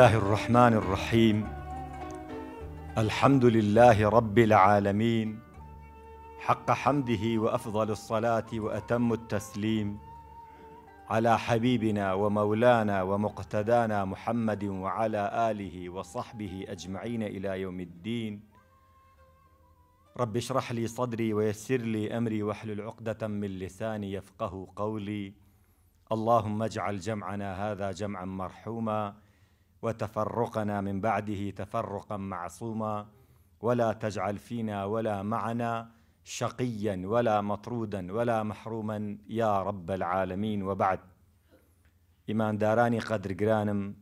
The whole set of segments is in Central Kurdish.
الله الرحمن الرحيم الحمد لله رب العالمين حق حمده وافضل الصلاه واتم التسليم على حبيبنا ومولانا ومقتدانا محمد وعلى اله وصحبه اجمعين الى يوم الدين رب اشرح لي صدري ويسر لي امري واحلل عقده من لساني يفقه قولي اللهم اجعل جمعنا هذا جمعا مرحوما وتفرقنا من بعده تفرقا معصوما ولا تجعل فينا ولا معنا شقيا ولا مطرودا ولا محروما يا رب العالمين وبعد إيمان داراني قدر جرانم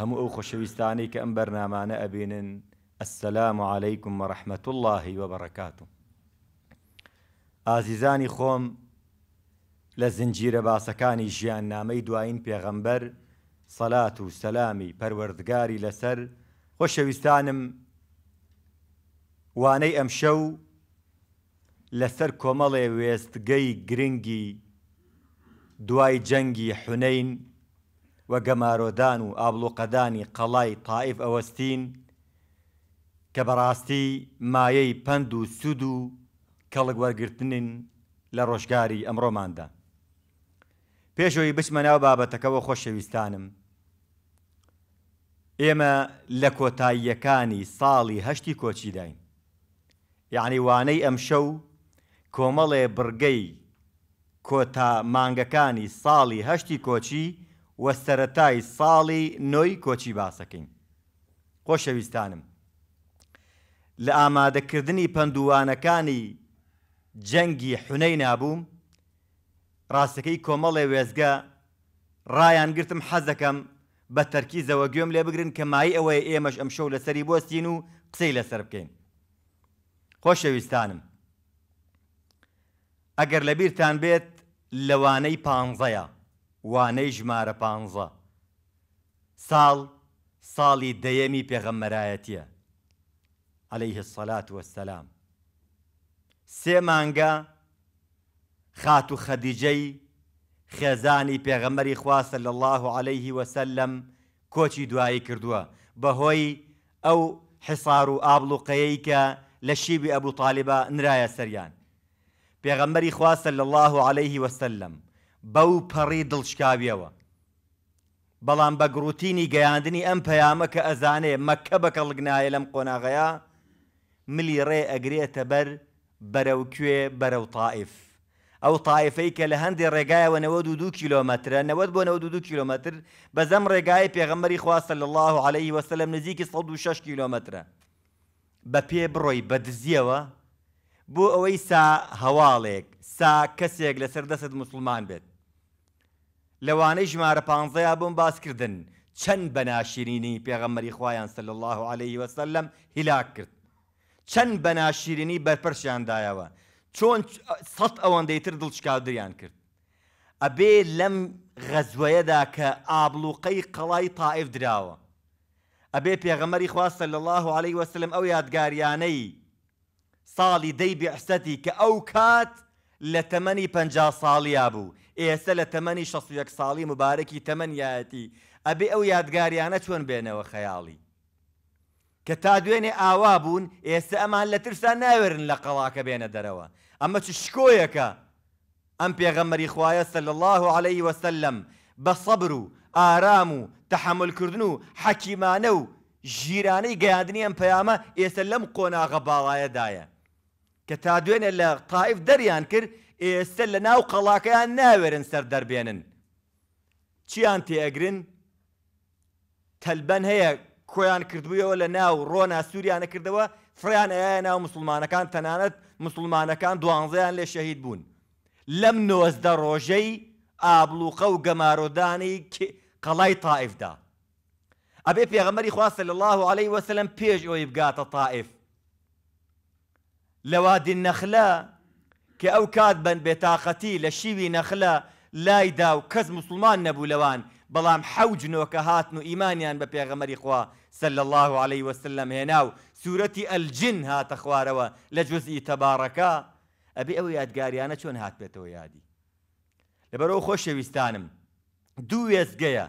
هم أو شويستاني كأن برنامان أبين السلام عليكم ورحمة الله وبركاته ئازیزانی خوم لزنجير باسكاني جيان نامي دوائن دوایین پێغەمبەر سەلات و سەلامی پەروەردگاری لەسەر خۆشەویستانم وانەی ئەم شەو لەسەر کۆمەڵێ وێستگەی گرنگی دوای جەنگی حونەین وە گەمارۆدان و ئابلوقەدانی قەڵای تاائف ئەوەستین کە بەڕاستی مایەی پند و سوود و کەڵک وەرگرتنین لە ڕۆژگاری ئەمڕۆماندا. پێشەوەی بچمەناو بابەتەکەەوە خۆشەویستانم ئێمە لە کۆتاییەکانی ساڵی هەشتی کۆچی داین یعنی وانەی ئەمشەو کۆمەڵێ بڕگەی کۆتا مانگەکانی ساڵی هەشتی کۆچی وە سەتای ساڵی نۆی کۆچی باسەکەین خۆشەویستانم لە ئامادەکردنی پەندوانەکانی جەنگی حونەی نابووم ڕاستەکەی کۆمەڵێ وێزگە ڕایان گرتم حەزەکەم بە تەرکیزەوە گوێم لێ بگرن کە مای ئەوەی ئێمەش ئەم شەو لەسەری بۆستین و قسەی لەسەر بکەین. خۆشەویستانم. ئەگەر لەبیرتان بێت لەوانەی پانزەیە وانەی ژمارە پانزە. ساڵ ساڵی دەیەمی پێغەممەرایەتیە. عليه الصلاة والسلام. سێ مانگە خات و خەدیجەی خێزانی پێغەمەری خواستە لە الله عليه وسلم کۆچی دوایی کردووە بەهۆی ئەو حسار و ئابلوقەیەی کە لە شیبی ئەبوو تاالبە نرایە سەریان پێغەمبەری خواستە لە الله عليه وسلم بەو پەڕی دڵشکاویەوە بەڵام بە گروتینی گەیاندنی ئەم پەیامە کە ئەزانێ مەکە بەکە لەگنایە لەم قۆناغەیە ملی ڕێ ئەگرێتە بەر بەرەو کوێ بەرەو تائف ئەو تایفەی کە لە هەندی ڕێگایەوە 92 کیلومترە 90 بۆ 92 کیلومتر بەزەم ڕێگای پێغەمەری خواستە لە الله عليه وسلم نزیکی 16 کیلومترە بە پێ بڕۆی بە دزیەوە بۆ ئەوەی سا هەواڵێک سا کەسێک لە سەردەست مسلمان بێت لەوانەی ژمارە پانزەیە بۆم باسکردن چەند بەناشرینی پێغەمەری خوایان سل الله عليه وسلم هیلاک کرد چەند بەناشرینی بەرپەرشیاندایەوە چۆن سەد ئەوەندەیتر دڵشکاودریان کرد ئەبێ لەم غەزوەیەدا کە ئابلوقەی قەڵای تائف دراوە ئەبێ پێغەمەری خواستە لە الله عليه وسلم ئەو یادگاریانەی ساڵی دەی بێحسەتی کە ئەو کات لە تەمەنی پ ساڵیا بوو ئێستا لە تەمەنی 16 ساڵی مبارەکی تەمەنیەتی ئەبێ ئەو یادگاریانە چۆن بێنەوە خەیاڵی کە تا دوێنێ ئاوا بوون ئێستا ئەمان لە ترسان ناوێرن لە قەڵاکە بێنە دەرەوە ئەمە چ شکۆیەکە ئەم پێغەمەری خوایە سەل الله عليه وسلم بە سەبر و ئارام و تحملکردن و حەکیمانە و ژیرانەی گەیاندنی ئەم پەیامە ئێستا لەم قۆناغە باڵایەدایە کە تا دوێنێ لە قاائف دەریان کرد ئێستا لە ناو قەڵاکەیان ناوێرن سەر دەربێنن چیان تێئگرن تەلبەن هەیە کۆیان کردوویەوە لە ناو ڕۆنا سووریانە کردەوە فریان ئایا ناو مسلمانەکان تەنانەت مسلمانەکان دوانزەیان لێ شەهید بوون. لەم نۆزدە ڕۆژەی ئابلوقە و گەمارۆدانی قەڵای تاائفدا. ئەبێ پێغەمەری خواستە لە الله عليه وسلم پێش ئەوی بگاتە تاائف. لەوادی نەخلە کە ئەو کات بن بێتاقەتی لە شیوی نەخلە لایدا و کەس مسلمان نەبوو لەوان بەڵام حەوجنەوە کە هاتن و ئیمانیان بە پێغەمەری خوا سل الله عليه وسلم هێنا و سوورەتی ئەلجن هاتە خوارەوە لە جزئی تەبارەکە ئەبێ ئەو یادگاریانە چۆن هات بێتەوە یادی لەبەرەوە خۆشەویستانم دوو وێزگەیە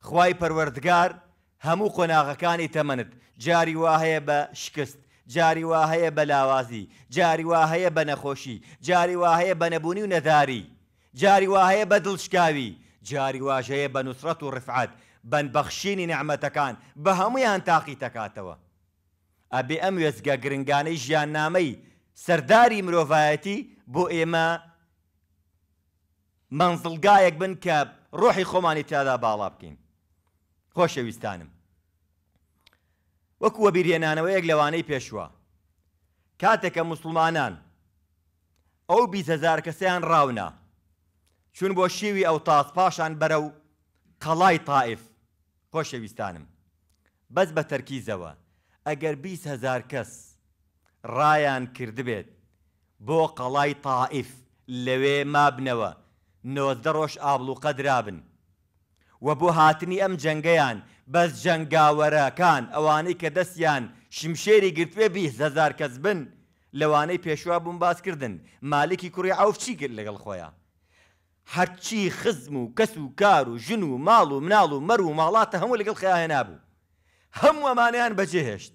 خوای پەروەردگار هەموو قۆناغەکانی تەمەنت جاری واهەیە بە شکست جاری واهەیە بە لاوازی جاری واهەیە بە نەخۆشی جاری واهەیە بە نەبوونی و نەداری جاری واهەیە بە دڵشکاوی جاری واژەیە بە نووسڕەت و ڕفعات بەنبەخشینی نعممەتەکان بە هەمویان تاقی تەکاتەوە. ئەبێ ئەم وێزگە گرنگانەی ژیان نامەی سەرداری مرۆڤایەتی بۆ ئێمە منزڵگایەک بن کە ڕۆحی خۆمانی تیادا باڵا بکەین. خۆشەویستانم. وەکووە بیرێنانەوەیەک لەوانەی پێشوە. کاتێکە مسلمانان ئەو بیزەزار کەسیان ڕاونا چون بۆ شیوی ئەو تاس پاشان بەرە و قەڵای تائف خۆشەویستانم بەس بە تەرکیزەوە ئەگەر 20 هزار کەس ڕایان کردبێت بۆ قەڵای تاائف لەوێ مابنەوە نۆزدە ڕۆژ ئابلوقە درابن و بۆ هاتنی ئەم جەنگەیان بەس جەنگاوەرەکان ئەوانەی کە دەستیان شمشێری گرتوێ بی هزار کەس بن لەوانەی پێشوا بووم باس کردن مالکی کوڕی ئاو چی کرد لەگەڵ خۆیان هەرچی خزم و کەس و کار و ژن و ماڵ و مناڵ و مەر و ماڵاتە هەموو لەگەڵ خیاهێ نابوو هەموو ئەمانیان بەجێهێشت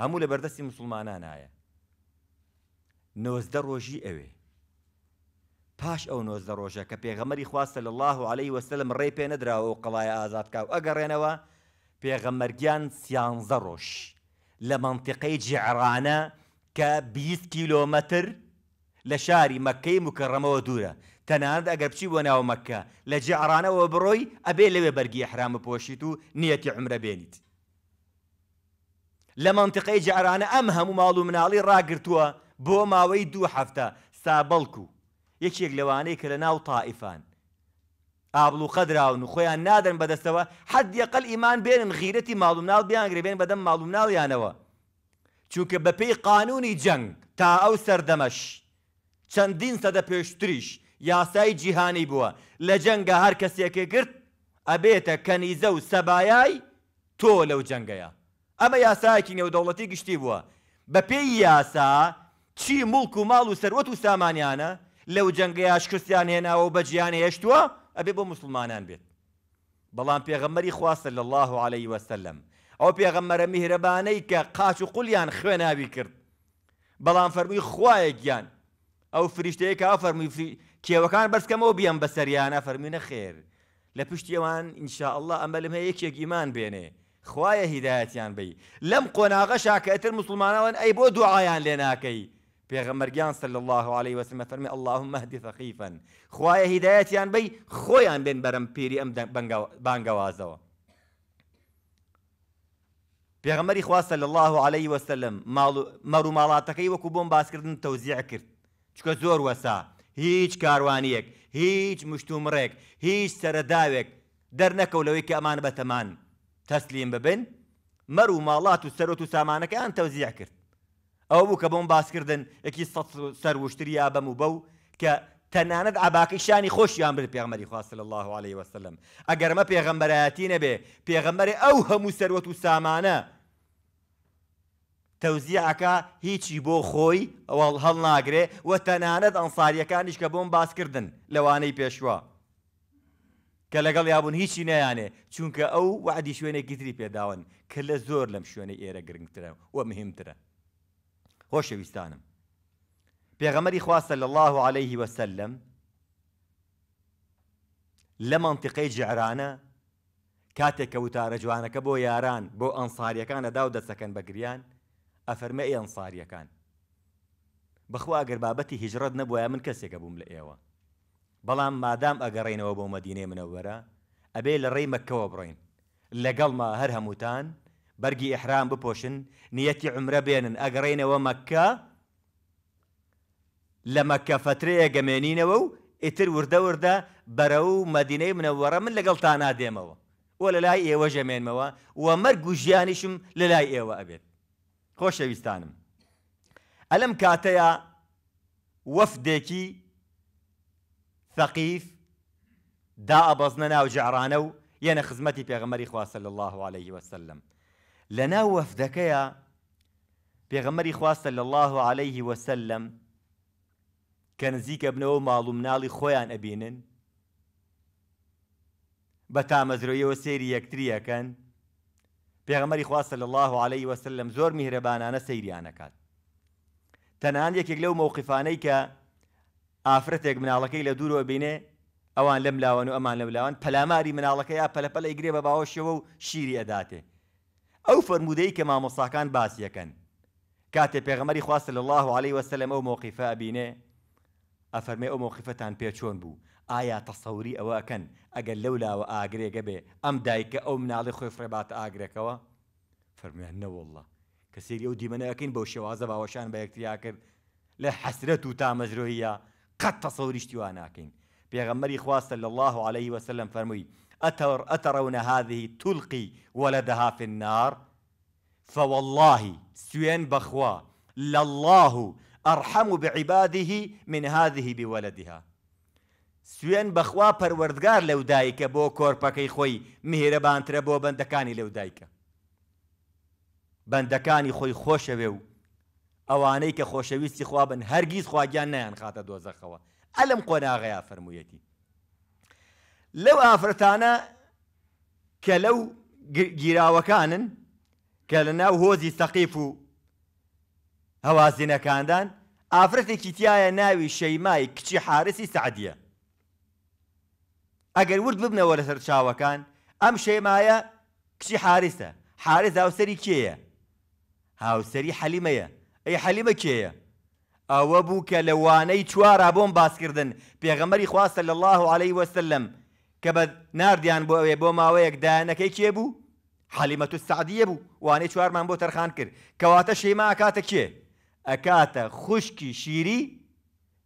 هەموو لە بەردەستی مسلمانانایە نۆزدە ڕۆژی ئەوێ پاش ئەو نۆزدە ڕۆژە کە پێغەمەری خواستە لە الله و عليهەی وسلم ڕێ پێ نەدراوە و قەڵایە ئازادکاو ئەگەڕێنەوە پێغەمەرگیان سیانزە ڕۆژ لە منتیقەی جیعرانە کە 20 کیلۆمەتر لە شاری مەکەی مکەڕەمەوە دوورە تەنانەت ئەگەر بچی بۆ ناو مەکە لە جێعرانەوە بڕۆی ئەبێ لەوێ بەرگی حرامە پۆشیت و نیەتی عمرە بێنیت. لە منتقەی جارانە ئەم هەموو ماڵ و مناڵی ڕاگرتووە بۆ ماوەی دوو هەفتە سابەڵکو و یەکێک لەوانەیە کە لە ناو تائیفان. ئابلو خەدراون و خۆیان نادەن بەدەستەوە حد یەقل ئیمان بێنن غیرەتی ماڵومناڵ بیانگرێبێن بەدەم ماڵومناڵیانەوە. چونکە بەپی قانونی جەنگ تا ئەو سەردەمەش چەندین سەدە پێشتریش یاسای جیهانی بووە لە جەنگە هەر کەسێکی کرد ئەبێتە کەنیزە و سەبایای تۆ لەو جەنگەیە ئەمە یاسایەکی نێودەوڵەتی گشتی بووە بە پێی یاسا چی مڵک و ماڵ و سەروەت و سامانیانە لەو جەنگەیە شکستیان هێناوە بە جیان هێشتووە ئەبێ بۆ مسلمانان بێت بەڵام پێغەمەری خواستە لە الله عليه وسلم ئەو پێغەمەرە میهرەبانەی کە قاچ و قولیان خوێناوی کرد بەڵام فەرمی خوایە گیان ئەو فریشتەیە کە فەرمی کێوەکان بەرزکەمەوە بیان بەسەریانە فەرمینە خێر لە پشتی ئەوان ئینشاءله ئەمە لەمە یەکێک ئیمان بێنێ خوایە هیداەتیان بی لەم قۆناغە شاکەتر مسلمانەوەن ئەی بۆ دوعایان لێ ناکەی پێغەمەرگیان سل الله عليه وسلم فەرمی اللهم مهدی ثقیفا خوایە هیداەتیان بی خۆیان بێن بەرەم پیری ئەم بانگەوازەوە پێغەمەری خواستە لە الله عليه وسلم مەڕوو ماڵاتەکەی وەکو بۆم باسکردن تەوزیع کرد چکە زۆر وەسا هیچ کاروانیەک هیچ مشتومڕێک هیچ سەرەداوێک دەرنەکەو لەوەی کە ئەمان بەتەمان تەسلیم ببن مەر و ماڵات و سەرۆت و سامانەکەیان تەوزیع کرد ئەو بوو کە بۆم باسکردن یەکی سەر وشتریا بەم و بەو کە تەنانەت عباقی شانی خۆشیان بر پێغمەری خواستل الله عليه وسلم ئەگەرمە پێغەمبەرایەتی نەبێ پێغەمبەری ئەو هەموو سەرەت و سامانە تەوزیعەکە هیچی بۆ خۆی ئەوەڵ هەڵ ناگرێ و تەنانەت ئەنساریەکانیش کە بۆم باسکردن لەوانەی پێشوە کە لەگەڵ یابوون هیچی نەیانێ چونکە ئەو وعدی شوێنێکی تری پێداون کە لە زۆر لەم شوێنەی ئێرە گرنگترە و مهمترە خۆشەویستانم پێغەمەری خواستە لە الله عليه وسلم لە منتیقەی جعرانە کاتێک کە وتارە جوانەکە بۆ یاران بۆ ئەنساریەکانە دا و دەسەکەن بەگریان ئەفەرمە ئێنساریەکان بخوا ئەگەر بابەتی هیجرەت نەبووە من کەسێکە بووم لە ئێوە بەڵام مادام ئەگەڕێنەوە بۆ مەدینێ منەوەرە ئەبێ لە ڕێی مەکەوە بڕین لەگەڵما هەر هەمووتان بەرگی ئەحرام بپۆشن نیەتی عمرە بێنن ئەگەڕێنەوە مەکە لە مەکە فترەیە گەمێنینەوە و ئیتر وردە وردە بەرە و مەدینەی منەوەرە من لەگەڵ تا نادێمەوە وە لە لای ئێوە ژەمێنمەوە وە مەرگ و ژیانیشم لە لای ئێوە ئەبێت ويستانم ألم كاتيا وفدكي ثقيف دا أبزننا وجعرانو جعرانە خزمتي یەنە خزمەتی پێغەمەری خواسە الله عليه وسلم لنا وفدكيا في پێغەمەری خواستە الله عليه وسلم كان زيك ابن ماڵ و مناڵی خۆیان ئەبینن مزرويه وسيري سێری كان پێغەمەری خواستە لە الله عليه وسلم زۆر میهرەبانانە سەیریانەکات تەنان یەکێک لەو مووقفانەی کە ئافرەتێک مناڵەکەی لە دوورەوە بینێ ئەوان لەم لاوان و ئەمان لەم لاوان پەلاماری مناڵەکە یا پەلەپەل ئەیگرێ بە باوەشەوە و شیری ئەداتێ ئەو فرەرمودەی کە مامۆساکان باسیەکەن کاتێ پێغەمەری خواستە لە الله عليه وسلم ئەو مووقیفە بینێ ئەفەرمێ ئەو مووقیفەتان پێ چۆن بوو ئایا آية تەسەوری ئەوەکەن ئەگەر لەولاوە ئاگرێگە بێ ئەم دایکە ئەو مناڵی خۆی فرێباتە ئاگرێکەوە فەرمیان نەوەله کەسێری ئەو دیمەنەکەین بەو شێوازە باوەشان بە یەکتیا کرد لە حەسرەت و تامەژرۆیە قەت تەسەوریشتیوان ناکەین پێغەمەری خواستە لە الله عليه وسلم فەرمووی اتر اترون هذه تلقی ولدها في النار فوالله سوێن بخوا لە ارحم بعباده من هذه بولدها سوێن بەخوا پەروەردگار لەو دایکە بۆ کۆرپەکەی خۆی مهێرەبانترە بۆ بەندەکانی لەو دایکە. بەندەکانی خۆی خۆشەوێ و ئەوانەی کە خۆشەویستی خوا بن هەرگیز خواگیان نیان خاتە دۆزەخەوە ئەلم قۆناغەیا فەرموویەتی. لەو ئافرەتانە کە لەو گیراوەکانن کە لە ناو هۆزی سەقیف و هەوازینەکاندان ئافرەتێکی تایە ناوی شەیمای کچی حارسی سعدیە. ئەگەر ورد ببنەوە لەسەر چاوەکان ئەم شێمایە کچی حارسە حارز هاوسری کێیە هاوسری حەلیمەیە ئەی حەلیمە کێیە ئەوە بوو کە لە وانەی چوارا بۆم باسکردن پێغەمەری خواستە لە الله عليه وسلم کە بە نردیان بۆ ئەوێ بۆ ماوەیەک دایانەکەی کێ بوو حەلیمە و سعدیە بوو وانەی چوارمان بۆ تەرخان کرد کەواتە شێما ئەکاتە کێ ئەکاتە خوشکی شیری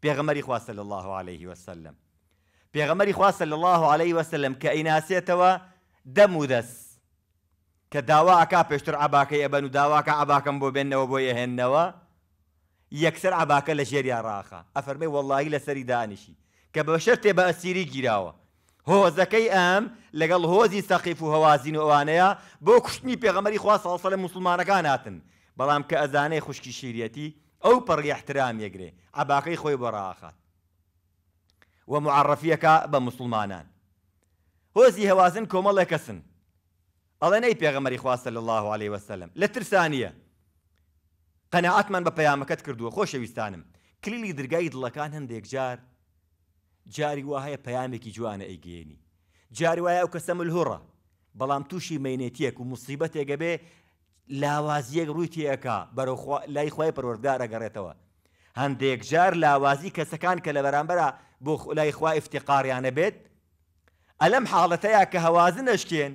پێغەمەری خواستە لە الله عليه وسلم پێغەمەری خواستە لە الله عليه وسلم کە ئیناسێتەوە دەم و دەست کە داواکە پێشتر ئاباکەی ئەبەن و داواکە ئاباکەم بۆ بێنەوە بۆ یەهێنەوە یەکسەر ئاباکە لە ژێریا ڕاخە ئەفەرمەی وەڵی لە سەری دانیشی کە بە شەرتێ بە ئەسیری گیراوە هۆزەکەی ئەم لەگەڵ هۆزی سەقیف و هەوازین و ئەوانەیە بۆ کوشتنی پێغەمەری خوا ساڵسە لە مسلمانەکان هاتن بەڵام کە ئەزانەی خوشکی شیرەتی ئەو پڕی احترام یەگرێ ئاباکەی خۆی بەڕاخات و معرفیەکە بە مسلمانان هۆزی هەوازن کۆمەڵێکەسن ئەڵێ نەی پێغەمەری خواستە لە الله عليه وسلم لە ترسانیە قەنەعاتمان بە پەیامەکەت کردووە خۆشەویستانم کلیلی درگای دڵەکان هەندێک جار جاری وهەیە پەیامێکی جوانە ئەیگەێنی جاری وایە ئەو کەسە ملهوڕە بەڵام تووشی مینێتیەک و مصیبەتێگە بێ لاوازیەک ڕووی تێەکە بەرەو لای خی پەروەردار ئەگەڕێتەوە هەندێک جار لاوازی کەسەکان کە لە بەرامبەرە بۆ خولای خوا افتیقاریانە بێت ئەلەم حاڵەتەیە کە هەوازن نشکێن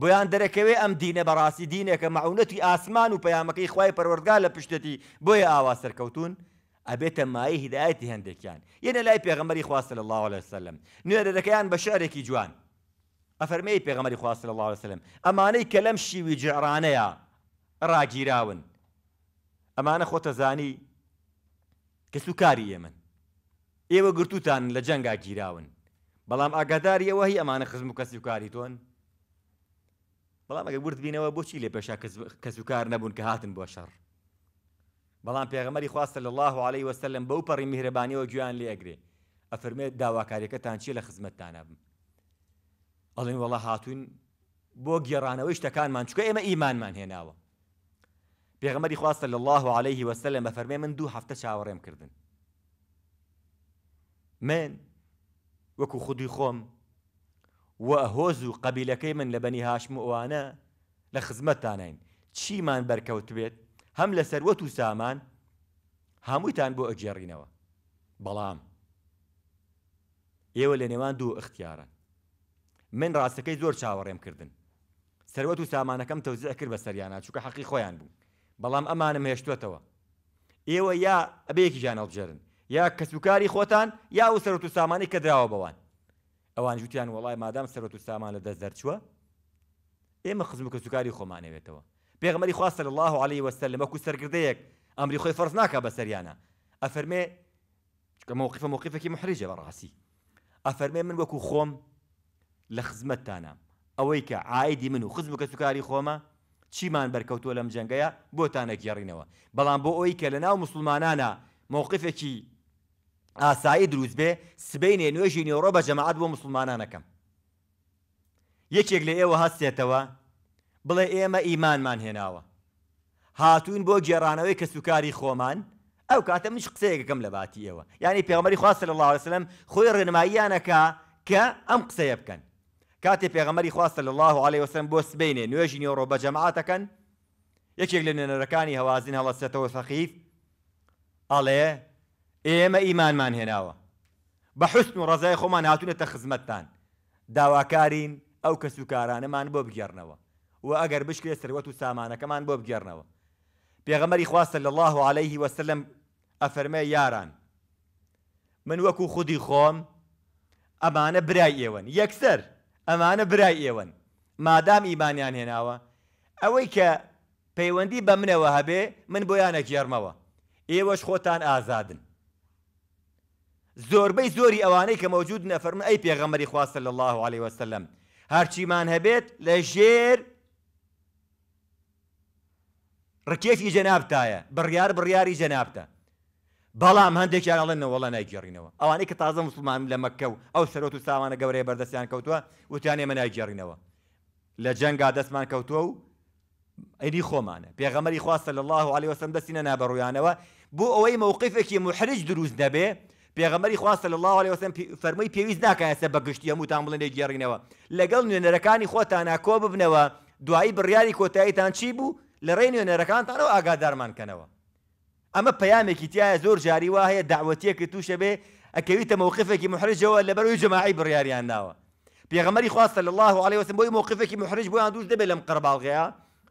بۆیان دەرەکەوێ ئەم دینە بەڕاستی دینێکە مەعونەتی ئاسمان و پەیامەکەی خی پەروەرگا لە پشتێتی بۆیە ئاوا سەرکەوتون ئەبێتە مای هدایەتی هەندێکیان یەنە لای پێغەمەری خواستە لە الله عليه وسلم نوێرەکەیان بە شارێکی جوان ئەفەرمەی پێغەمەری خواستە لە الله وسلم ئەمانەی کە لەم شیوی جێرانەیە ڕاگیراون ئەمانە خۆتەزانی کە سوکاری ئێمن ئێوە گرتوتان لە جەنگا گیراون بەڵام ئاگاداری ئەوە هی ئەمانە خزم و کەسی وکاری تۆن بەڵام ئەگە ورد بینەوە بۆچی لێ پێشا کەس وکار نەبوون کە هاتن بۆ شەڕ بەڵام پێغەمەری خواستە لە الله عليه وسلم بەو پەڕی میهرەبانیەوە گویان لێ ئەگرێ ئەفرمێت داواکاریەکەتان چی لە خزمەتتانە بم ئەڵێن وەڵا هاتوین بۆ گێڕانەوەی شتەکانمان چکە ئێمە ئیمانمان هێناوە پێغمەری خواستە لە الله عليه وسلم بە فەرمێ من دوو هەفتە چاوەڕێم کردن من وەکو خودی خۆم و هۆز و قەبیلەکەی من لە بەنی هاشم ئەوانە لە خزمەتتانین چیمان بەرکەوت بێت هەم لە سەروەت و سامان هەمووتان بۆ ئەجێڕینەوە بەڵام ئێوە لە نێوان دوو اختیارن من ڕاستەکەی زۆر چاوەڕێم کردن سەروەت و سامانەکەم تەوزیع کرد بە سەریانە چووکە حەقی خۆیان بوو بەڵام ئەمانم هێشتوێتەوە ئێوە یا ئەبەیەکی ژیان هەڵبژێرن یا کەسوکاری خۆتان یا و سەرەت و سامانی کە درراوە بەوان ئەوان جوتیان وڵای مادام سەرەت و سامان لە دەست دەرچووە ئێمە خزم و کەسوکاری خۆمانەوێتەوە پێغمەری خواستە الله عليه وسلم لەمەکو سەرگردەیەک ئەمری خۆی فەرز ناکە بەسەریانە ئەفەرمێ کە مووقفە مووقفێکی محریجە بەڕاستی ئەفەرمێ من وەکو خۆم لە خزمەتتانە ئەوەی کە عیدی من و خزم و کەسوکاری خۆمە چیمان بەرکەوتووە لەم جەنگەیە بۆتانەگەڕینەوە بەڵام بۆ ئەوی کە لە ناو مسلمانانە مووقفێکی ئاسایی دروست بێ سبینێ نوێژی نێڕۆ بە جەماعات بۆ مسلمانانەکەم یەکێک لە ئێوە هەستێتەوە بڵێ ئێمە ئیمانمان هێناوە هاتوون بۆ گێڕانەوەی کە سوکاری خۆمان ئەو کاتە منش قسەیەکەم لە باتی ئێوە یعنی پێغمەری خواست لە الله وسلم خۆی ڕێنماییانەکە کە ئەم قسەیە بکەن کاتێ پێغەمەری خواستە لە الله عليه وسم بۆ سبینێ نوێژی نیۆڕۆ بە جەماعاتەکەن یەکێک لە نوێنەرەکانی هەوازین هەڵەستێتەوە فەقیف ئەڵێ ئێمە ئیمانمان هێناوە بە حستن و ڕزای خۆمان هاتوونەتە خزمەتتان داواکارین او کەس و کارانەمان بۆ بگەڕنەوە و ئەگەر بشکێ سروەت و سامانەکەمان بۆ بگەڕنەوە پێغەمەری خواستە لە الله عليه وسلم ئەفەرمە إيه یاران من وەکو خودی خۆم امانه برای ئێوەن یەکسەر ئەمانە برای ئێوەن مادام ئیمانیان هێناوە ئەوەی کە پەیوەندی بە منەوە هەبێ من بۆیانە گێڕمەوە ئێوەش خۆتان ئازادن زۆربەی زۆری ئەوانەی کە مەوجود نەفەرم ئەی پێغەمەری خواستە لە الله عليه وسلم هەرچیمان هەبێت لە ژێر ڕکێفی جەنابتایە بڕیار بڕیاری جەنابتە بەڵام هەندێک یانڵێن نەوەڵە نایگەڕینەوە ئەوانەی کە تازە مسلمان لە مەکە و ئەو سەرۆت و ساوانە گەورەیە بەردەستیان کەوتووە وتیان ئێمە نایگەڕینەوە لە جەنگا دەستمان کەوتووە و ئەیدی خۆمانە پێغەمەری خواستە لە الله عليه وسم دەستینە نابڕویانەوە بۆ ئەوەی مەوقیفێکی محرج دروست دەبێ پێغەمەری خواستە لە الله عليه وسم فەرمەی پێویست ناکایسە بەگشتی هەموو تان بڵێ نێگەڕینەوە لەگەڵ نوێنەرەکانی خۆتان ناکۆ ببنەوە دوایی بڕیاری کۆتاییتان چی بوو لە ڕێ نوێنەرەکانتانەوە ئاگادارمانکەنەوە ئەمە پەیامێکی تایە زۆر جاری وا هەیە داوەتیەکە تووشە بێ ئەکەویتە مووقفێکی محرجەوە لە بەروی جماعی بڕیاریان ناوە پێغەمەری خواستە لە الله عليه وسم بۆی مووقفێکی محرج بۆیان دووش دەبێت لەم قەرباڵغەیە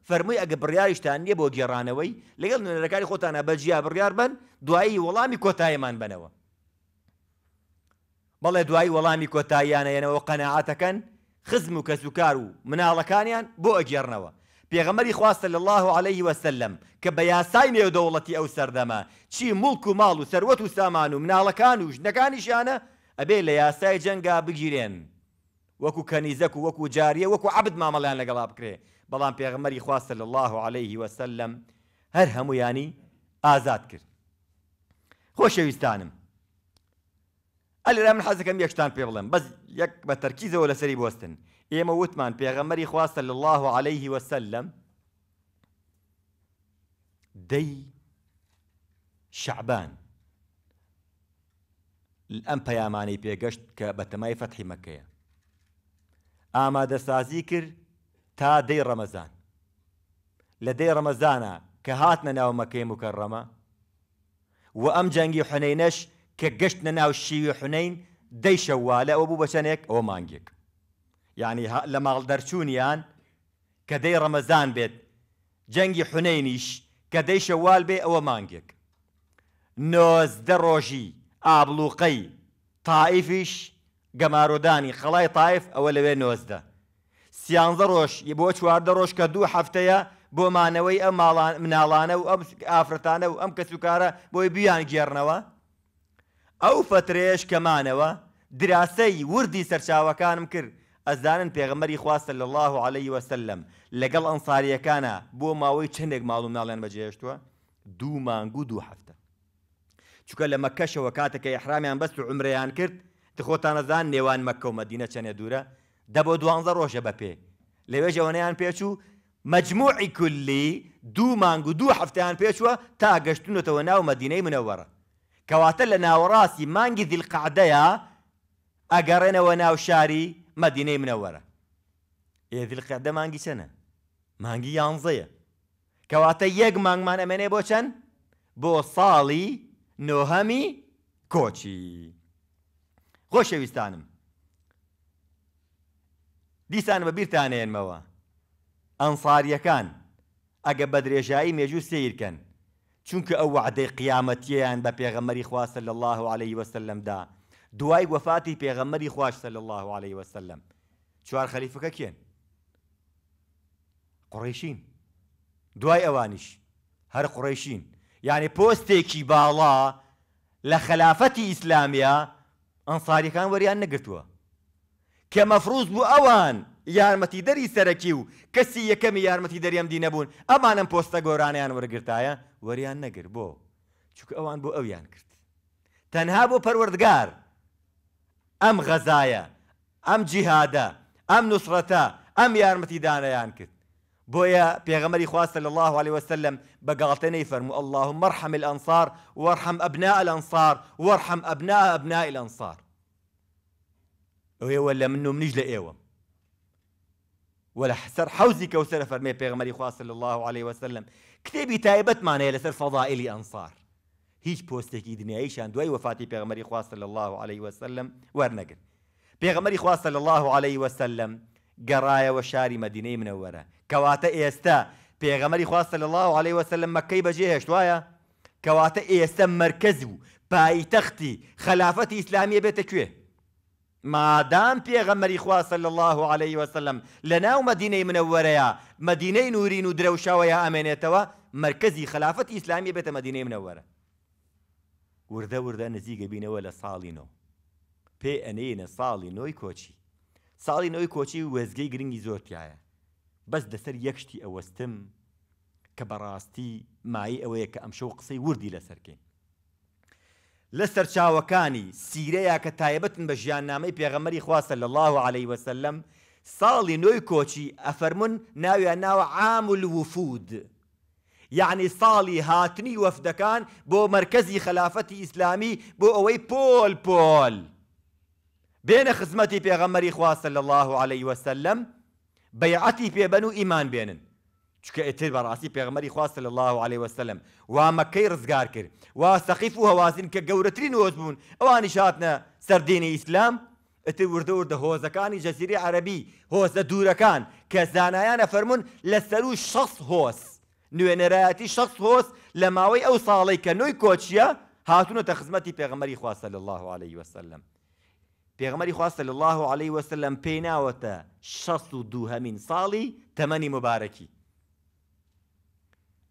فەرمووی ئەگە بڕیاریشتان نییە بۆ گێڕانەوەی لەگەڵ نوێنەرەکانی خۆتانە بەجیا بڕیار بن دوایی وەڵامی کۆتایمان بنەوە بەڵێ دوای وەڵامی کۆتاییانەیەنەوە قەنەعاتەکەن خزم و کەسوکار و مناڵەکانیان بۆ ئەگێڕنەوە پێغەمەری خواستە لە الله عليه وسلم کە بە یاسای نێودەوڵەتی ئەو سەردەما چی مڵک و ماڵ و سەروەت و سامان و مناڵەکان و ژنەکانیشانە ئەبێ لە یاسای جەنگا بگیرێن وەکو کەنیزەک و وەکو جاریە وەکو عبد مامەڵیان لەگەڵا بکرێ بەڵام پێغەمەری خواستە لە الله عليه وسلم هەر هەمویانی ئازاد کرد خۆشەویستانم ئەلرا من حەزەکەم یەکشتان پێ بڵم بەس یەک بە تەرکیزەوە لەسەری بستن يما إيه وثمان بيغمر إخوة صلى الله عليه وسلم دي شعبان الأم بياماني بيغشت كبتماي فتح مكة آما دساذيكر تا دي رمزان لدي رمزانا كهاتنا ناو مكة مكرمة وأم جانجي حنينش كجشتنا ناو الشيو حنين دي شوالة أبو بشانيك أو مانجيك ینی لە ماڵ دەرچوونیان کە دەی ڕەمەزان بێت جەنگی حونەینیش کە دەی شەوال بێ ئەوە مانگێک نۆزدە ڕۆژی ئابلوقەی تاائفیش گەمارۆدانی خەڵای تایف ئەوە لەوێ نۆزدە سیانزە ڕۆژ بۆ چواردە ڕۆژ کە دوو هەفتەیە بۆمانەوەی ئەم مناڵانە و ئەم ئافرەتانە و ئەم کەسوکارە بۆی بیان گێڕنەوە ئەو فترێش کەمانەوە دراسەی وردی سەرچاوەکانم کرد ئەزانن پێغمەری خواستە لە الله عليه وسلم لەگەڵ ئەنساریەکانە بۆ ماوەی چندێک ماڵ و ناڵێن بەجێشتووە دوو مانگو دوو هەفتە چکە لە مەکەشەوە کاتەکە یحرامیان بەست و عمریان کرد تخۆتانەزان نێوان مەکە و مەدینە چەنێ دوورە دەبۆ دوانزە ڕۆژە بە پێ لەوێژەوەنیان پێچوو مجموعی کولی دوو مانگ و دوو هەفتیان پێچووە تا گەشتونەتەوە ناو مەدینەی منەوەرە کەواتە لە ناوەڕاستی مانگی دیلقعدەیە ئەگەڕێنەوە ناو شاری مەدینەی منەوەرە ئێدل قەدە مانگی چەنە مانگی یانزەیە کەواتە یەک مانگمان ئەمێنێ بۆ چەند بۆ ساڵی نۆهەمی کۆچی خۆشەویستانم دیسان بە بیرتانێنمەوە ئەنساریەکان ئەگە بە درێژایی مێژوو سیرکەن چونکە ئەو وعدەی قیامەتیەیان بە پێغەمەری خواستە لە الله عليه وسلمدا دوای وەفاتی پێغەمەری خواشتە لە الله عليه وسلم چوار خەلیفەکە کێن قڕیشین دوای ئەوانیش هەر قڕیشین یعنی پۆستێکی باڵا لە خەلافەتی ئیسلامیا ئەنساریەکان وەریان نەگرتووە کە مەفروز بوو ئەوان یارمەتی دەری سەرەکی و کەسی یەکەمی یارمەتی دەریەم دی نەبوون ئەمانم پۆستە گۆرانیان وەرگرتایە وەریان نەگر بۆ چونکە ئەوان بۆ ئەویان کرد تەنها بۆ پەروەردگار ئەم غەزایە ئەم جیهادە ئەم نوسرەتە ئەم یارمەتیدانەیان کرد بۆیە پێغەمەری خواستە لە الله عليه وسلم بەگاڵتەنەی فەرمو اللهم مرحم الأنصار وارحم أبناء الأنصار وارحم أبناء أبناء الأنصار ئەوێوە لە من و منیش لە ئێوە ولا إيوة. سەر حوزي كوسر فرمي بيغمري خواص صلى الله عليه وسلم تايبت تایبەتمانەیە لسر فضائلي انصار هیچ پۆستێکی دنیاییشان دوای وفاتی پێغمەری خواستە لە الله عليه وسلم وەرنەگر پێغمەری خواستە لە الله عليه وسلم گەڕایەوە شاری مەدینەی منەوەرە کەواتە ئێستا پێغەمەری خواستە لە الله عليه وسلم مەکەی بەجێ هێشت وایە کەواتە ئێستا مرکز و پایتەختی خلافەتی ئیسلامیە بێتە کوێ مادام پێغەمەری خواستە لە الله عليه وسلم لە ناو مدینەی منەوەرەیە مدینەی نورین و درەوشاوەیە ئامێنێتەوە مرکزی خلافەت ئیسلامی بێتە مدینەی منەوەرە وردە وردە نزیگە بینەوە لە ساڵی نۆ پێ ئەنێنە ساڵی نۆی کۆچی ساڵی نۆی کۆچی وێزگەی گرنگی زۆرتیایە بەس دەسەر یەکشتی ئەوەستم کە بەڕاستی مای ئەوەیە کە ئەمشەو قسەی وردی لەسەرکەین لە سەرچاوەکانی سیرەیە کە تایبەتن بە ژیاننامەی پێغەمەری خواسە لە الله عليه وسلم ساڵی نۆی کۆچی ئەفەرمون ناویان ناوە عام الوفود يعني صالي هاتني وفدكان بو مركزي خلافتي إسلامي بو أوي بول بول بين خزمتي في غمري خواستە صلى الله عليه وسلم في بنو إيمان بينن بێنن اتر براسي في غمري خواستە صلى الله عليه وسلم ومكي رزقار كر کرد هوازن كقورترين وزبون هەوازین شاتنا سردين إسلام اتر ورد ورد سەردینی ئیسلام ئتر وردە وردە هۆزەکانی جەزیری عەربی شخص هوز نوێنەرایەتی شخص هۆست لە ماوەی ئەو ساڵی کە نوی کۆچیە هاتونەتە خزمەتی پێغمەری خواستە لە الله عليه وسلم پێغمەری خواستە لە الله عليه وسلم پێی وتا شەست و دووهەمین ساڵی تەمەنی مبارەکی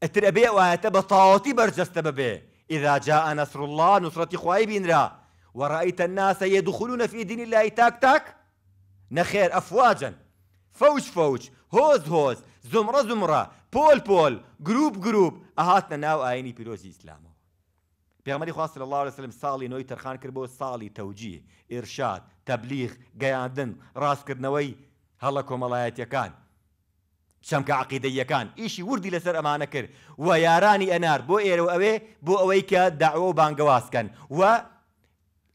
ئەتر ئەبێ وایەتە بە تاوەتی بەرجەستە ببێ إذا جاء نصر الله نصرة بين را ورأيت الناس يدخلون في دين الله تاك تاك نخير أفواجا فوج فوج هوز هوز زمڕە زمڕە پۆل پۆل گروپ گروپ ئەهاتە ناو ئاینی پیرۆزی ئیسلامەوە پێمەری خواست لە الله وسلم ساڵی نوۆی تەرخان کرد بۆ ساڵی تەوجی ئێرشاد تەبلیغ گەیاندن ڕاستکردنەوەی هەڵە کۆمەڵایەتەکان چەمکە عقیدەیەکان ئیشی وردی لەسەر ئەمانە کرد و یارانی ئەنار بۆ ئێرە ئەوێ بۆ ئەوەی کە داعوە و بانگەوازکەن و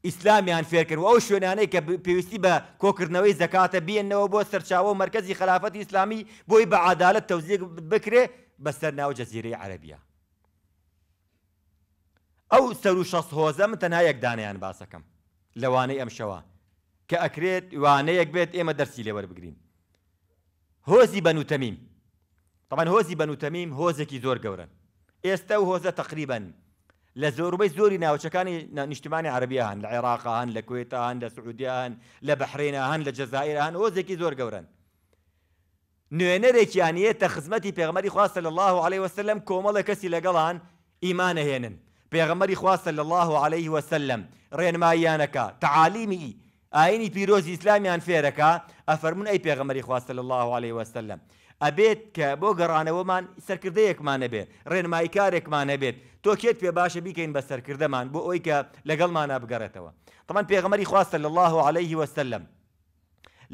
ئیسلامیان فێرکرد و ئەو شوێنانەی کە پێویستی بە کۆکردنەوەی زەکاتە بێنەوە بۆ سەرچاوە و مرکزی خلافەت ئیسلامی بۆی بە عادالت تەوزیق بکرێ بەسەر ناو جەزیرەی عەربیە ئەو سەر و شەست هۆزە من تەنها یەکدانیان باسەکەم لەوانەی ئەمشەوە کە ئەکرێت وانەیەک بێت ئێمە دەرسی لێ وەربگرین هۆزی بەنوتەمیم طبعا هۆزی بەنوتەمیم هۆزێکی زۆر گەورن ئێستا و هۆزە تقریبن لە زۆربەی زۆری ناوچەکانی نیشتمانی عربی هەن هان العراق هان لە هان هەن هان سعودیان هان بەحرینە هەن لە جەزائر هەن ئۆزێکی زۆر گەورن نوێنەرێکیانە الله عليه وسلم کۆمەڵە کەسی لەگەڵان ايمان هينن پێغمەری خواستە صلى الله عليه وسلم ڕێنماییانەکە تعالیمی ئاینی اسلامي ئیسلامیان فيركا افرمون اي پێغمەری خواستە صلى الله عليه وسلم ئەبێت کە بۆ گەڕانەوەمان سەرکردەیەکمانە بێت ڕێنمای کارێکمانە بێت تۆ کێت پێ باشە بیکەین بە سەرکردەمان بۆ ئەوی کە لەگەڵمانە بگەڕێتەوە طبعاً پێغەمەری خواستە لە الله عليه وسلم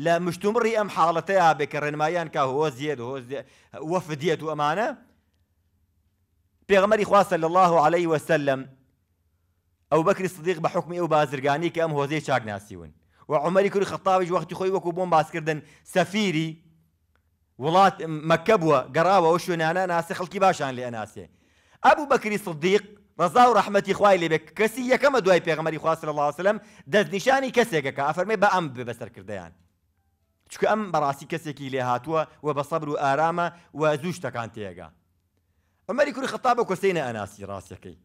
لە مشتومڕی ئەم حاڵەتەیە بێ کە ڕێنمایان کا هۆزیێت وەفدیەت و ئەمانە پێغەمەری خواستە لە الله عليه وسلم ئەو بەکری صدیق بە حکمی ئەو بازرگانی کە ئەم هۆزەی چاکناسیون و عمەری کوری خەتاویش وەختی خۆی وەکو بۆم باسکردن سەفیری وڵات مەکە بووە گەڕاوە ئەو شوێنانە ناسی خەڵکی باشان لێ ئەناسێ ئەبوو بەکری سڵدیق ڕزا و ڕحمەتی خوای لێبێ کەسی یەکەمە دوای پێغمەری خواست لە لاسلم دەستنیشانی کەسێکەکە ئەفەرمێ بە ئەم بەسەرکردیان چکە ئەم بەڕاستی کەسێکی لێ هاتووە و بە سەبر و ئارامە و زوو شتەکان تێگا ئەمەری کوری خەتا بە کۆسەینە ئەناسی ڕاستەکەی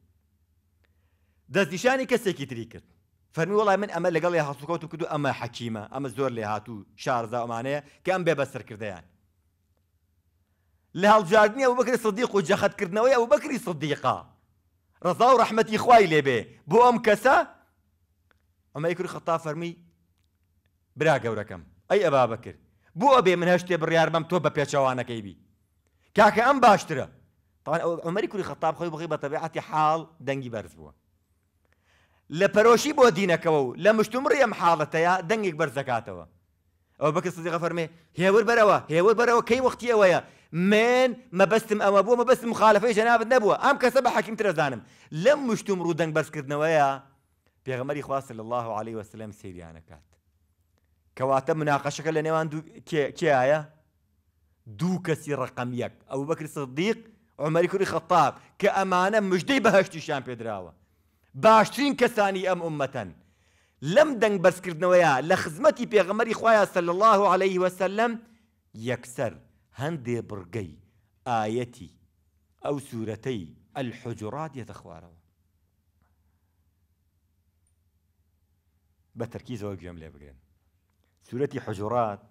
دەستنیشانی کەسێکی تری کرد فەرمی وڵای من ئەمە لەگەڵ لێ هەسوکەوت و کردو ئەمە حەکیمە ئەمە زۆر لێ هاتوو شارزا ئەمانەیە کە ئەم بێ بەسەرکردیان لە هەڵبژاردننی ئەو بکری سەدیق و جەخەتکردنەوەی ئەو بەکری سەدیقا ڕزا و ڕحمەتی خوای لێبێ بۆ ئەم کەسە ئەمە یکر خەتا فەرمی برا گەورەکەم ئەی ئەبا بەکرد بۆ ئەبێ من هەشتێ بڕیار بەم تۆ بە پێچەوانەکەی بی کاکە ئەم باشترە ئەمەری کوری خەتاب خۆی بخی بە تەبیعەتی حاڵ دەنگی بەرز بووە لە پەرۆشی بۆ دینەکەەوە و لە مشتومڕی ئەم حاڵەتەیە دەنگێک بەرزەکاتەوە ئەو بەکە سزیقە فەرمێ هێور بەرەوە هێور بەرەوە کەی وەختی ئەوەیە من ما مەبەستم ئەمە بووە مەبەست مخالفەی جەنابەت ام كسب حكيم ترزانم لم مشتم رودن بس ڕوودەنگ بەرزکردنەوەیە پێغەمەری خواست صلى الله عليه وسلم سریانەکات کەواتە مناقەشەکە لە نێوان کێایە دوو کەسی أبو بكر الصديق عمر صدیق خطاب كأمانة خەتاب کە ئەمانە مژدەی دراوة باشرين كساني ام امه لم دن بس بەرزکردنەوەیە لە خزمەتی پێغەمەری خوایە صلى الله عليه وسلم يكسر هەندێ بڕگەی ئاەتی ئەو سوورەتەی ئەلحجرات یەتە خوارەوە بە تەرکی زەوە گوێم لێ بگرن سوورەتی حجرات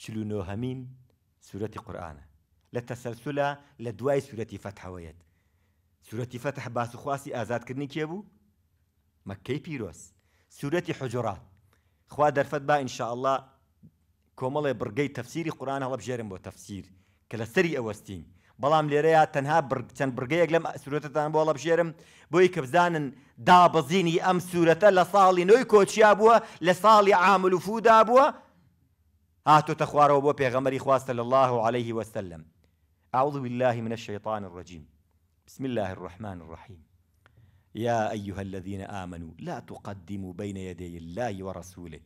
چلونۆهەمین سوورەتی قورآانە لە تەسەرسولە لە دوای سوورەتی فەتحەوەیەت سوورەتی فەتح باسوخواسی ئازادکردنی کێ بوو مەکەی پیرۆس سوورەتی حجرات خوا دەرفەت با الله کۆمەڵێ بڕگەی تەفسیری قورآان هەڵە بژێرم بۆ تەفسیر کە لە سەری ئەوەستین بەڵام لێرەیە تەنها چەند بڕگەیەک لەم سورەتتان بۆ هەڵە بژێرم بۆی کە بزانن دابەزینی ئەم سوورەتە لە ساڵی نوۆی کۆچیا بووە لە ساڵی عاملوفودا بووە هاتۆتە خوارەوە بۆ پێغەمەری خواستە لە الله عليه وسلم أعوذ بالله من الشيطان الرجيم بسم الله الرحمن الرحيم يا أيها الذين آمنوا لا تقدموا بين يدي الله ورسوله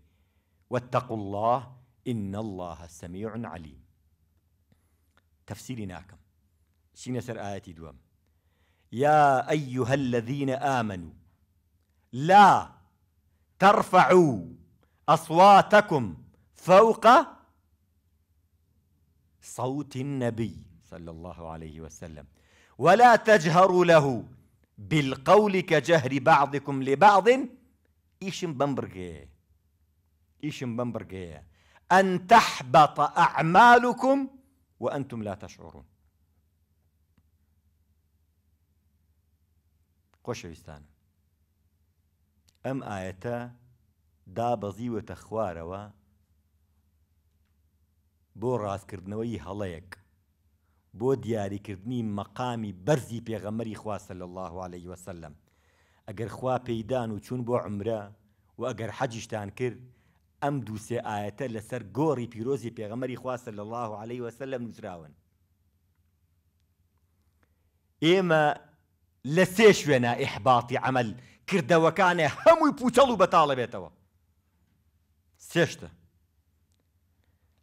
واتقوا الله إن الله سميع عليم تفسيري ناكم شين سر آياتي دوام يا أيها الذين آمنوا لا ترفعوا أصواتكم فوق صوت النبي صلى الله عليه وسلم ولا تجهروا له بالقول كجهر بعضكم لبعض إيشم بمبرغي إيشم بمبرغي أن تحبط أعمالكم وأنتم لا تشعرون خۆشەویستان ئەم ئاەتە دابەزیوەتە خوارەوە بۆ ڕاستکردنەوەی هەڵەیەک بۆ دیاریکردنی مەقامی بەرزی پێغەمەری خواستە لە الله عليه وسلم ئەگەر خوا پەیدان و چوون بۆ عمرە و ئەگەر حەجیشتان کرد ئەم دووسێ ئاەتە لەسەر گۆڕی پیرۆزی پێغەمەری خواستە لە الله عليه وسلم لە نووسراون ئێمە لە سێ شوێنە ئیحباتی عمل کردەوەکانێ هەمووی پوچەڵ و بەتاڵە بێتەوە سێشتە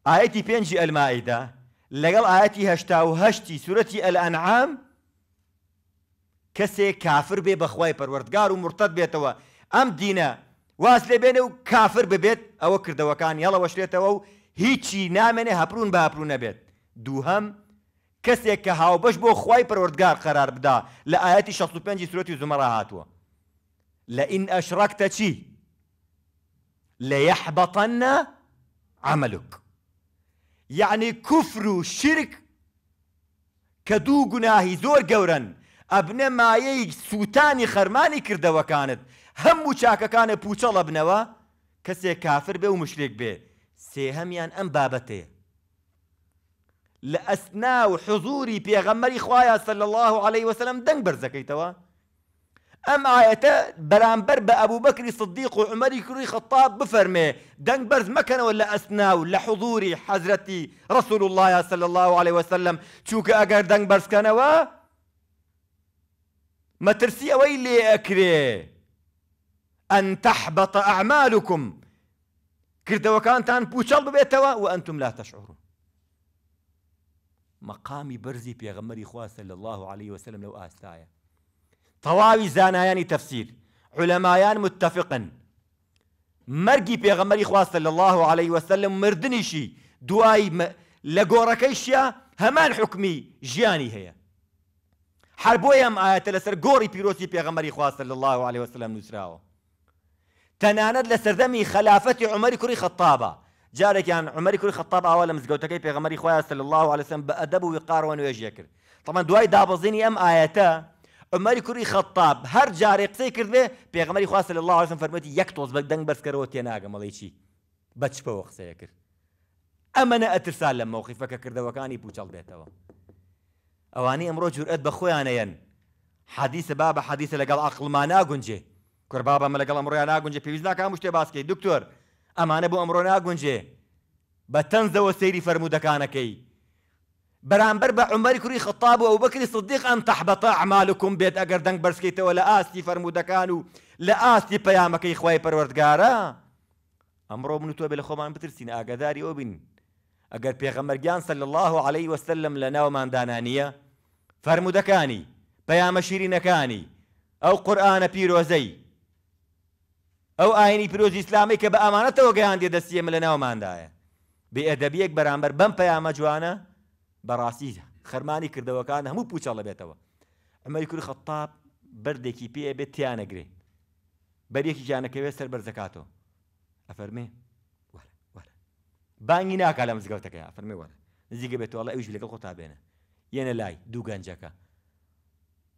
ئاەتی پێنجی ئەلمائیدا لەگەڵ ئاەتی هەشتا و هەشتی سوورەتی ئەلئەنعام کەسێک کافر بێ بەخوای پەروەردگار و مرتەت بێتەوە ئەم دینە واز لێ بێنێ و کافر ببێت ئەوە کردەوەکان یاڵەوەشرێتەوە و هیچی نامێنێ هەپرون بە هەپرون نەبێت دووهم کەسێک کە هاوبەش بۆ خی پەروەردگار قەرار بدا لە ئاەتی 65 سوەتی زمەرە هاتووە لە ئین ئەشڕکتە چی لە یەحبەتەنە عملوک یعنی کوفر و شرک کە دوو گوناهی زۆر گەورن ئەبنە مایەی سووتانی خەرمانی کردەوەکانت هەموو چاکەکانە پوچەڵە بنەوە کەسێک کافر بێ و مشرێک بێ سێهەمیان ئەم بابەتەیە لە ئەسنا و حزوری پێغەمەری خوایە سەل الله عليه وسلم دەنگ بەرزەکەیتەوە ئەم ئاەتە بەرامبەر بە ئەبوو بەکری صدیق و عمەری کوڕی خەتاب بفەرمێ دەنگ بەرز مەکەنەوە لە ئەسنا و لە حضوری حەزرەتی ڕسول الله سەل الله عليه وسلم چووکە ئەگەر دەنگ بەرزکەنەوە ما ترسي ويلي أكري أن تحبط أعمالكم كرد وكان تان ببێتەوە ببيتوا وأنتم لا مقامي برزي في پێغەمەری إخوة صلى الله عليه وسلم لەو طواوي زانايان تفسير علمايان متفقا متفقن في پێغەمەری إخوة صلى الله عليه وسلم مردنيشي دوای لە گۆڕەکەیشیە همان حكمي جياني هي هەر بۆ ئەم ئاەتە آه، لەسەر گۆڕی پیرۆسی پێغەمەری خواستە لە الله عليه وسلم نووسراوە تناند لسر سەردەمی خلافەتی عمر كري خەتابە جارك عمەری عمر كري ئاوا لە مزگەوتەکەی پێغەمەری خۆیان صلى الله عليهسم بە ئەدەب و وقاڕەوە طبعا کرد تەمان دوای دابەزینی ئەم كري خطاب کوری خەتاب هەر جارێک قسەی کردێ پێغەمەری خواست لە الله عليهسم فەرمەتی یەک دنگ بە دەنگ بەسکەرەوە تێناگەمەڵی چی بەچپەوە قسەیە کرد ئەمەە ئەترسا لە مەوقیفەکە کردەوەکانی پوچەڵ بێتەوە اواني ئەوانەی ئەمڕۆ جورئەت بە حديث حەدیسە با بە حەدیسە لەگەڵ عقلمان ناگونجێ کورب بەمە لەگەڵ ئەمڕۆیان ناگونجێ پێویست ناکام شتێ باسکەی دکتۆر ئەمانە بۆ ئەمڕۆ ناگونجێ بە تەنزەوە سەیری فەرمودەکانەکەی بەرامبەر بە عمەری کوری خەتاب و ئەو بکری صدیق ئەن تەحبەتە ئەعمالکم بێت ئەگەر دەنگ بەرسکەیتەوە لە ئاستی فەرمودەکان و لە ئاستی پەیامەکەی خوای پروردگارا امرو من تۆ بێ لە بترسين اگداري ئاگاداری اگر پیغمبر جان صلى الله عليه وسلم لنا ومان دانانيه فرمودەکانی پەیامە شیرینەکانی ئەو قورآانە پیرۆزەی ئەو ئاینی پیرۆزی ئسلامی کە بە ئەمانەتەوە گەیان دێ دەستیە من لە ناوماندایە بێئدەبیەک بەرامبەر بەم پەیامە جوانە بەڕاستی خەرمانی کردەوەکان هەموو پوچەڵە بێتەوە ئەمەی کوور خەتاب بردێکی پێ بێت تیانەگرێ بەرێکی جانەکەوێت سەر بەرزەکاتەوە ئەفەرمێ بانگی ناکا لە مزگەوتەکەی ئەفەرمێ وەرە نزیگە بێتەوە لە ئەوش لەگەڵ خۆتا بێنە یەنە لای دوو گەنجەکە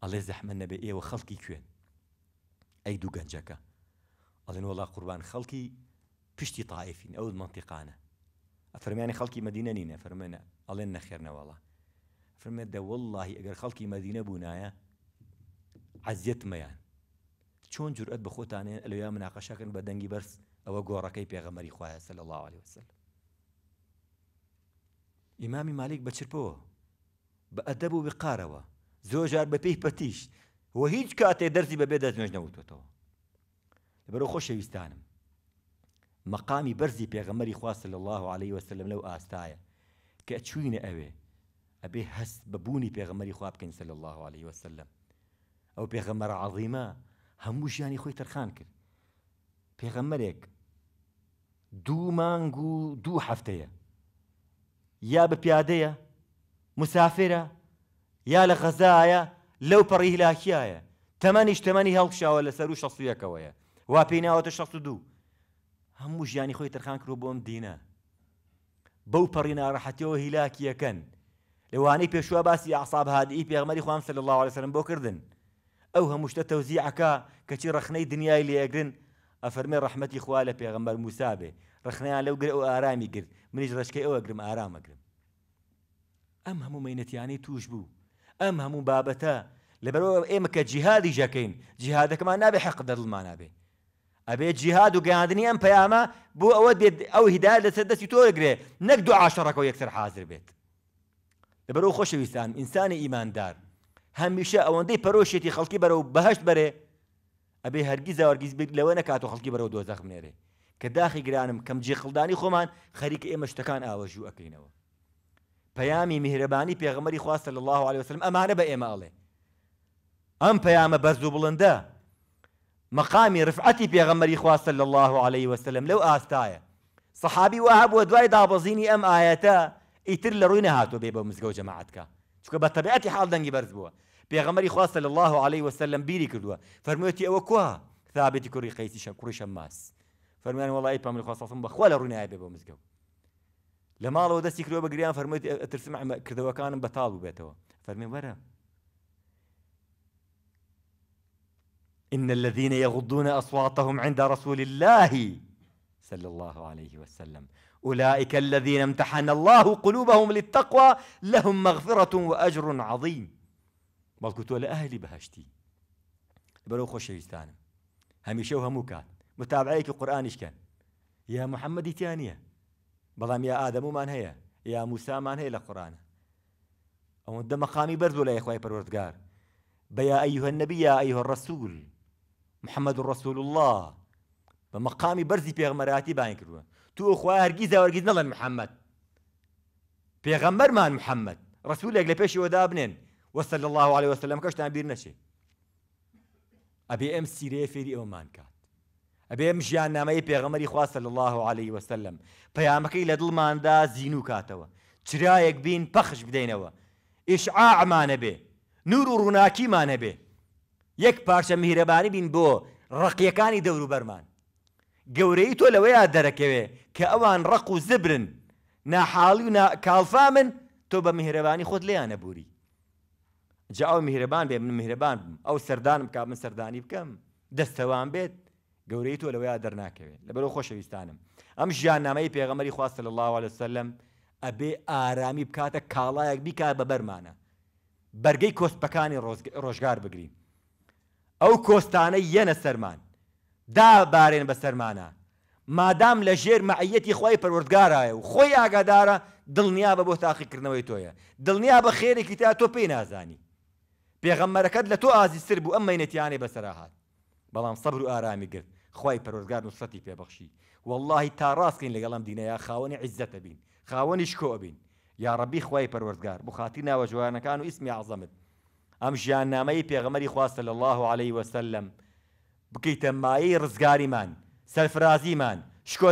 ئەڵێ زەحمە نەبێ ئێوە خەڵکی کوێن ئەی دوو گەنجەکە ئەڵێن وڵا قوربان خەڵکی پشتی تاائفین ئەو منتیقانە ئەفرمانی خەڵکی مدینە نینە فەرمێنە ئەڵێن نەخێرنەوەڵا فرمێت دە واللهی ئەگەر خەڵکی مدینە بوونایە عزیەتمەیان چۆن جورئەت بە خۆتانێن ئەلویا مناقەشەکەن بە دەنگی بەرز ئەوە گۆڕەکەی پێغەمەری خوایە سەل الله عليه وسلم ئیمامی مالک بە چرپەوە بە ئەدەب و بقارەوە زۆژار بە پێی پەتیش و هیچ کاتێ دەرزی بەبێ دەستنوێژ نەوتێتەوە لەبەرەوە خۆشەویستانم مەقامی بەرزی پێغەمەری خواست لە الله عليه وسلم لەو ئاستایە کە چوینە ئەوێ ئەبێ هەست بەبوونی پێغەمەری خوا بکەین سل الله عليه وسلم ئەو پێغەمەرە عظیمە هەموو ژیانی خۆی تەرخان کرد پێغەمەرێک دوو مانگ و دوو هەفتەیە یا بە پیادەیە مسافرە یا لە غەزایە لەو پەڕی هلاکیایە تەمەنیش تەمەنی هەڵکشاوە لەسەر و شەسویەکەوەیە وا پێیناوەتە شە دوو هەموو ژیانی خۆی تەرخان کرۆ بۆم دینە بەو پەڕی ناڕەحەتەوە هیلاکیەکەن لەوانەی پێشوە باسی عساب هادی پێغمەری خوام صلى الله لەسرم بۆ کردن ئەو هەمووشتە تەوزیعکە کەچی ڕخنەی دنیای لێگرن ئەفەرمێ ڕحمەتی خوا لە پێغمبەر موسابێ ڕخنیان لەو گر ئەو ئارامی گرت منیش او ئەوە ارام ئارامەگرم ئەم هەموو مینەتیانەی توش بوو ئەم هەموو بابەتە لەبەرەوە ئێمە کە جیهادی ژەکەین جیهادەکەمان نابێ حەق دەڵمان نابێ ئەبێ جیهاد و گەاندنی ئەم پەیامە بۆ ئەوە بێت ئەو هیدای لەسەر دەستی تۆگرێ نەک دو عاشەڕەکەەوە یەکسەر حاضر بێت لەبەرەوە خۆشەویستان ئینسانی ئیماندار هەمیشە ئەوەندەی پەرۆشێتی خەڵکی بەرەو بەهشت بەرێ ئەبێ هەرگیز زەوەرگیز بێت لەوە نەکات و خەڵکی بەرەو دۆزەخ منێرێ کە داخی گرانم کەم جێخڵدانی خۆمان خەریکە ئێمە شتەکان ئاوەژوو ئەەکەینەوە پیامی مهربانی پیغمبری خواستە صلی الله علیه وسلم ئەمانە بە ئێمە ئەڵێ ام پیام بەرز و بڵندە مەقامی رفعەتی پێغەمەری خواستە لە الله عليه وسلم لەو صحابی و وها و دوای دابەزینی ئەم ئاەتە ئیتر لە ڕووی نەهاتۆ بێ بە مزگە و جەماعاتکە چکە بە تەبعەتی حاڵ دەنگی بەرز بووە پێغەمەری خواستە لە الله عليه وسلم بیری کردووە فەرموێتی ئەوە کوە ثابتی کوڕی قەیسی شە کوڕی شەماس فەرمیان وڵی پەمەری خواستم بەخوا لە ڕوونایە بێ بۆ مزگەوت لما ماڵەوە دەستی کرۆ بقريان فرميت فەرمەیت ئەترسم کردەوەکانم بطال بێتەوە فرمي برا إن الذين يغضون أصواتهم عند رسول الله صلى الله عليه وسلم أولئك الذين امتحن الله قلوبهم للتقوى لهم مغفرة وأجر عظيم ولا أهلي لە ئەهلی بەهشتی يستانم خۆشەویستانم هەمیشە كان متابعيك القرآن متابعەیەکی كان يا محەممەدی تیانە بەڵام یا ئادەمومان هەیە یا موسامان هەیە لە قڕانە ئەو دەمەقامی بەرز لای خی پەروەردگار بە یا ئەیوهە نەبی یا ايها الرسول محەممەد ڕسول الله بە مەقامی بەرزی پێغمەراتی بان کردووە تو خوا هەرگیز داوەرگیز نەڵەن محەممەد پێغەمبەرمان محەممەد ڕسوولێک لە پێشیوەدا بنێن وەسە الله عليه وسلم کەشتان بیر نەچێت ئەبێ ئەم سیرەیە فێری ئەومانکە ئەبێم ژیان نامەی پێغەمەری خواستە لە الله عليه وسلم پەیامەکەی لە دڵماندا زین و کاتەوە چرایەک بین پەخش بدەینەوە ئیشعاعمانە بێ نور و ڕووناکیمانە بێ یەک پارچە میهرەبانی بین بۆ ڕقیەکانی دەوروبەرمان گەورەی تۆ لەوەیە دەرەکەوێ کە ئەوان ڕق و زبرن ناحاڵی و کاڵفامن تۆ بە میهرەبانی خۆت لێیان نەبووری جا ئەو میهرەبان بێ من میهرەبان بم ئەو سەردانم کا من سەردانی بکەم دەستەوان بێت گەورەی تۆ لەوەیا دەرناکەوێت لە بەرەو خۆشەویستانم ئەم ژیانامەی پێغەمەری خواستە لە اللهوە لە سەلم ئەبێ ئارامی بکاتە کاڵایەک بیکا بە بەرمانە بەرگەی کۆستپەکانی ڕۆژگار بگرین ئەو کۆستانە یەنە سەرمان دابارێن بە سەرمانە مادام لە ژێر معەتی خۆی پەروەردگارایە و خۆی ئاگادارە دڵنیا بە بۆ تاقیکردنەوەی تۆیە دڵنیا بە خێرێکی تا تۆ پێی نازانی پێغەممەرەکەت لە تۆ ئازیستر بوو ئەم مینەتیانەی بەسەراهات بەڵام سەبر و ئارامی گرت خی پەرۆزگار نووسەتی پێبەخشی والله تا ڕاستین دینه یا خاوەنی عزت بین خاوەنی شکۆ بین یا ڕبی خی پەرۆزگار بخاتی ناوە جوانەکان و ئیسمی عظمت ئەم ژیان نامەی پێغەمەری خواستە لە الله عليه وسلم بکەیتە مایی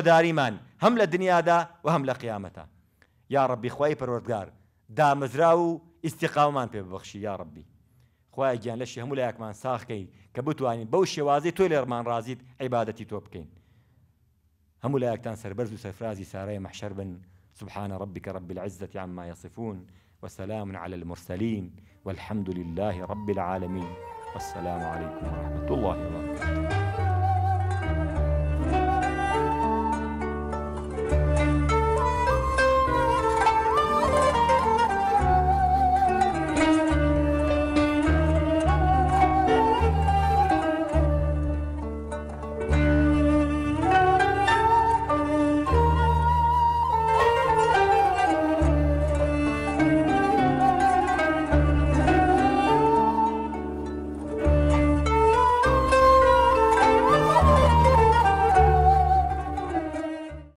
داری مان هم هەم دنیا دا و هم لە قیامەتە یا ربی خوای پەرۆزگار دامەزرا و ئیسیقاومان پێ ببخشی یا ربی خی گیان لە هەموو لە یاکمان ساخکەین کە بتوانین بەو شێوازی تۆی لێڕمان ڕازیت عیباەتی تۆ بکەین هەموو لە یاکتان سربەرز و سەفرازی سارای محشر بن سبحان ڕبیکە رب العزة عما يصفون وسلام على المرسلين والحمد لله رب العالمين والسلام عليكم ورحمة الله وبركاته